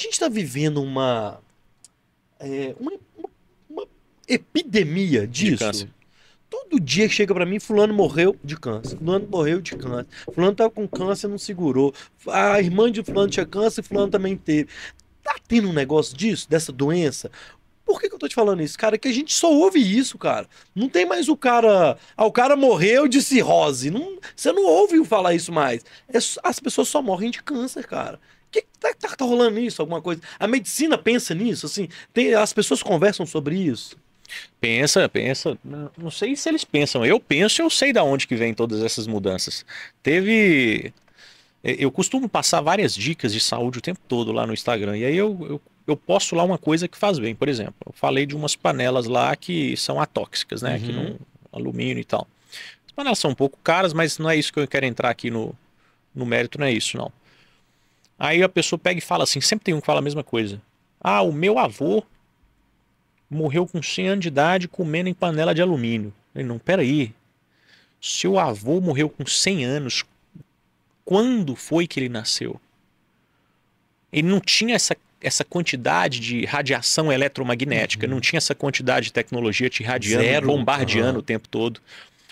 gente está vivendo uma, é, uma, uma, epidemia disso. De Todo dia que chega para mim, fulano morreu de câncer, fulano morreu de câncer, fulano tá com câncer não segurou, a irmã de fulano tinha câncer e fulano também teve. Tá tendo um negócio disso, dessa doença? Por que, que, eu tô te falando isso, cara? Que a gente só ouve isso, cara. Não tem mais o cara. Ah, o cara morreu de cirrose. Não, você não ouve falar isso mais. É, as pessoas só morrem de câncer, cara que tá, tá, tá, rolando isso? Alguma coisa. A medicina pensa nisso, assim. Tem, as pessoas conversam sobre isso. Pensa, pensa. Não sei se eles pensam. Eu penso, eu sei da onde que vem todas essas mudanças. Teve. Eu costumo passar várias dicas de saúde o tempo todo lá no Instagram. E aí eu, eu, eu posto lá uma coisa que faz bem. Por exemplo, eu falei de umas panelas lá que são atóxicas, né? Uhum. Que não, uhum. alumínio e tal. As panelas são um pouco caras, mas não é isso que eu quero entrar aqui no, no mérito, não é isso, não. Aí a pessoa pega e fala assim, sempre tem um que fala a mesma coisa. Ah, o meu avô morreu com 100 anos de idade comendo em panela de alumínio. Ele não, peraí. Seu avô morreu com 100 anos. Quando foi que ele nasceu? Ele não tinha essa, essa quantidade de radiação eletromagnética, uhum. não tinha essa quantidade de tecnologia te irradiando, bombardeando uhum. o tempo todo.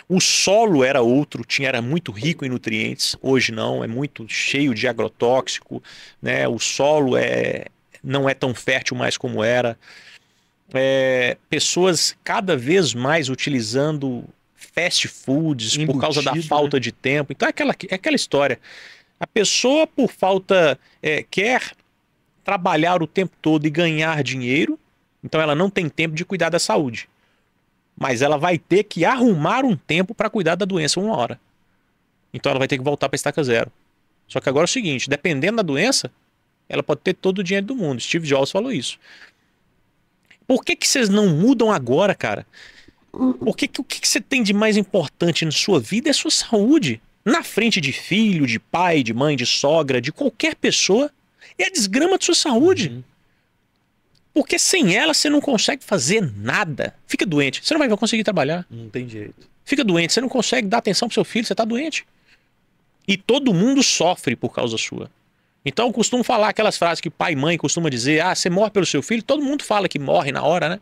O solo era outro, tinha, era muito rico em nutrientes, hoje não, é muito cheio de agrotóxico, né? o solo é, não é tão fértil mais como era. É, pessoas cada vez mais utilizando fast foods Embutido, por causa da né? falta né? de tempo. Então é aquela, é aquela história. A pessoa, por falta, é, quer trabalhar o tempo todo e ganhar dinheiro, então ela não tem tempo de cuidar da saúde mas ela vai ter que arrumar um tempo para cuidar da doença uma hora. Então ela vai ter que voltar para estaca zero. Só que agora é o seguinte, dependendo da doença, ela pode ter todo o dinheiro do mundo. Steve Jobs falou isso. Por que que vocês não mudam agora, cara? Por que, que o que, que você tem de mais importante na sua vida é a sua saúde? Na frente de filho, de pai, de mãe, de sogra, de qualquer pessoa, é a desgrama de sua saúde. Uhum. Porque sem ela você não consegue fazer nada. Fica doente. Você não vai conseguir trabalhar. Não tem jeito. Fica doente. Você não consegue dar atenção pro seu filho. Você tá doente. E todo mundo sofre por causa sua. Então eu costumo falar aquelas frases que pai e mãe costumam dizer: ah, você morre pelo seu filho. Todo mundo fala que morre na hora, né?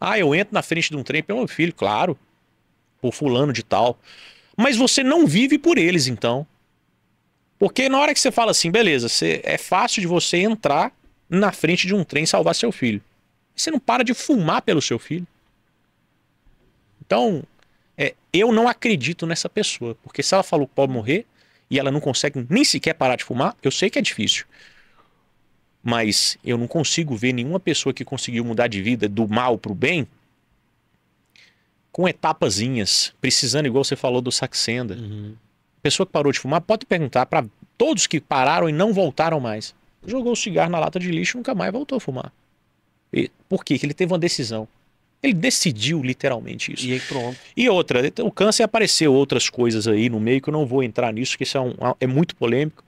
Ah, eu entro na frente de um trem pelo meu filho, claro. Por fulano de tal. Mas você não vive por eles, então. Porque na hora que você fala assim, beleza, você, é fácil de você entrar na frente de um trem salvar seu filho. Você não para de fumar pelo seu filho. Então, é, eu não acredito nessa pessoa, porque se ela falou que pode morrer e ela não consegue nem sequer parar de fumar, eu sei que é difícil. Mas eu não consigo ver nenhuma pessoa que conseguiu mudar de vida do mal para o bem com etapazinhas, precisando, igual você falou do Saxenda. Uhum. Pessoa que parou de fumar, pode perguntar para todos que pararam e não voltaram mais jogou o cigarro na lata de lixo e nunca mais voltou a fumar. E, por quê? Que ele teve uma decisão. Ele decidiu literalmente isso. E aí pronto. E outra, então, o câncer apareceu outras coisas aí no meio que eu não vou entrar nisso, que isso é, um, é muito polêmico.